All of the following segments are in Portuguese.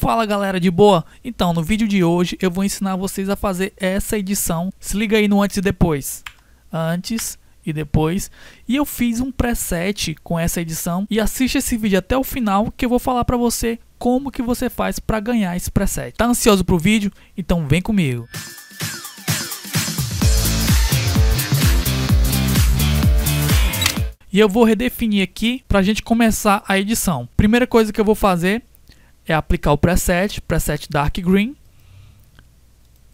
Fala galera de boa? Então no vídeo de hoje eu vou ensinar vocês a fazer essa edição Se liga aí no antes e depois Antes e depois E eu fiz um preset com essa edição E assiste esse vídeo até o final que eu vou falar pra você Como que você faz pra ganhar esse preset Tá ansioso pro vídeo? Então vem comigo E eu vou redefinir aqui para a gente começar a edição. Primeira coisa que eu vou fazer é aplicar o preset, preset Dark Green.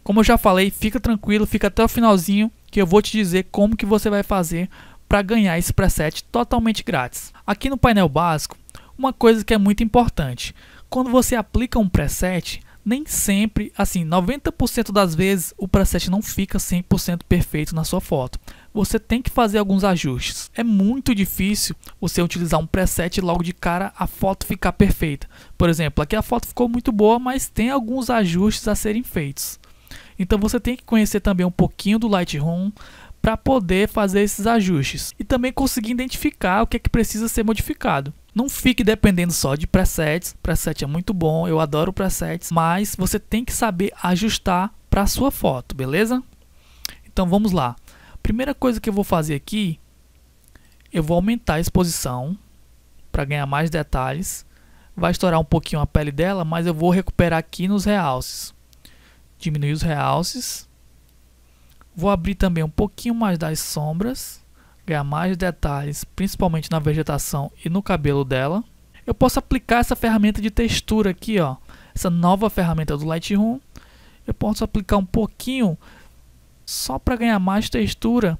Como eu já falei, fica tranquilo, fica até o finalzinho que eu vou te dizer como que você vai fazer para ganhar esse preset totalmente grátis. Aqui no painel básico, uma coisa que é muito importante. Quando você aplica um preset, nem sempre, assim, 90% das vezes o preset não fica 100% perfeito na sua foto. Você tem que fazer alguns ajustes. É muito difícil você utilizar um preset e logo de cara a foto ficar perfeita. Por exemplo, aqui a foto ficou muito boa, mas tem alguns ajustes a serem feitos. Então você tem que conhecer também um pouquinho do Lightroom para poder fazer esses ajustes e também conseguir identificar o que é que precisa ser modificado. Não fique dependendo só de presets. Preset é muito bom, eu adoro presets, mas você tem que saber ajustar para a sua foto, beleza? Então vamos lá. Primeira coisa que eu vou fazer aqui, eu vou aumentar a exposição para ganhar mais detalhes. Vai estourar um pouquinho a pele dela, mas eu vou recuperar aqui nos realces. Diminuir os realces. Vou abrir também um pouquinho mais das sombras ganhar mais detalhes, principalmente na vegetação e no cabelo dela, eu posso aplicar essa ferramenta de textura aqui, ó, essa nova ferramenta do Lightroom. Eu posso aplicar um pouquinho só para ganhar mais textura,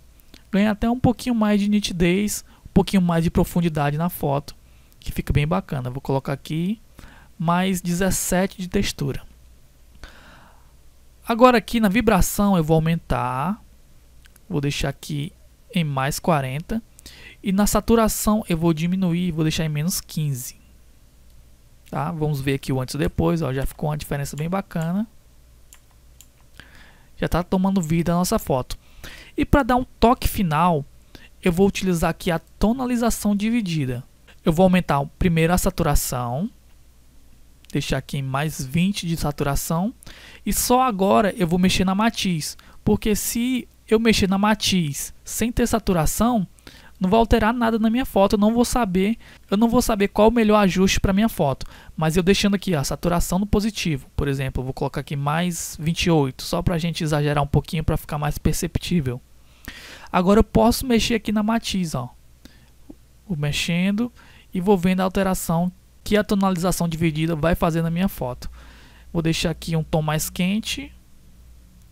ganhar até um pouquinho mais de nitidez, um pouquinho mais de profundidade na foto, que fica bem bacana. Vou colocar aqui mais 17 de textura. Agora aqui na vibração eu vou aumentar, vou deixar aqui em mais 40. E na saturação eu vou diminuir, vou deixar em menos 15. Tá? Vamos ver aqui o antes e depois, ó, já ficou uma diferença bem bacana. Já está tomando vida a nossa foto. E para dar um toque final, eu vou utilizar aqui a tonalização dividida. Eu vou aumentar primeiro a saturação, deixar aqui em mais 20 de saturação. E só agora eu vou mexer na matiz, porque se eu mexer na matiz sem ter saturação, não vai alterar nada na minha foto, eu não vou saber, eu não vou saber qual o melhor ajuste para minha foto, mas eu deixando aqui a saturação no positivo, por exemplo, vou colocar aqui mais 28, só para a gente exagerar um pouquinho para ficar mais perceptível. Agora eu posso mexer aqui na matiz, ó. Vou mexendo e vou vendo a alteração que a tonalização dividida vai fazer na minha foto. Vou deixar aqui um tom mais quente,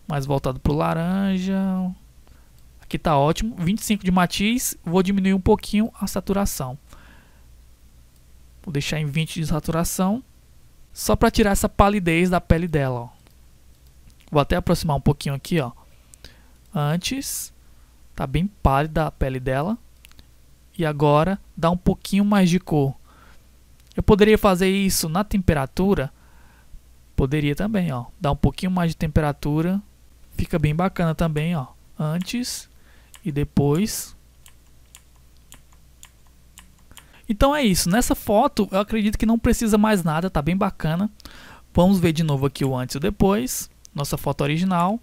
mais voltado para o laranja. Aqui está ótimo, 25 de matiz, vou diminuir um pouquinho a saturação. Vou deixar em 20 de saturação, só para tirar essa palidez da pele dela. Ó. Vou até aproximar um pouquinho aqui, ó. Antes, tá bem pálida a pele dela. E agora dá um pouquinho mais de cor. Eu poderia fazer isso na temperatura, Poderia também, ó, dar um pouquinho mais de temperatura Fica bem bacana também, ó. Antes e depois. Então é isso. Nessa foto, eu acredito que não precisa mais nada. Tá bem bacana. Vamos ver de novo aqui o antes e o depois. Nossa foto original.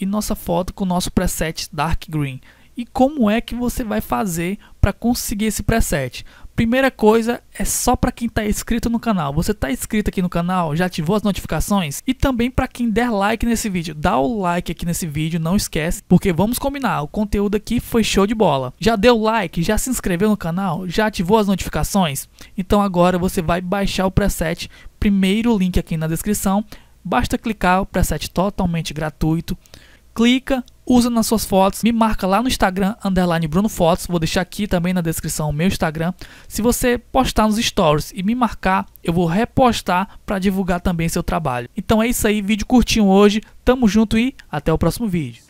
E nossa foto com o nosso preset Dark Green. E como é que você vai fazer para conseguir esse preset? Primeira coisa é só para quem está inscrito no canal. Você está inscrito aqui no canal, já ativou as notificações e também para quem der like nesse vídeo. Dá o like aqui nesse vídeo, não esquece, porque vamos combinar, o conteúdo aqui foi show de bola. Já deu like, já se inscreveu no canal, já ativou as notificações? Então agora você vai baixar o preset, primeiro link aqui na descrição. Basta clicar, o preset totalmente gratuito clica, usa nas suas fotos, me marca lá no Instagram, underline Bruno Fotos, vou deixar aqui também na descrição o meu Instagram. Se você postar nos stories e me marcar, eu vou repostar para divulgar também seu trabalho. Então é isso aí, vídeo curtinho hoje, tamo junto e até o próximo vídeo.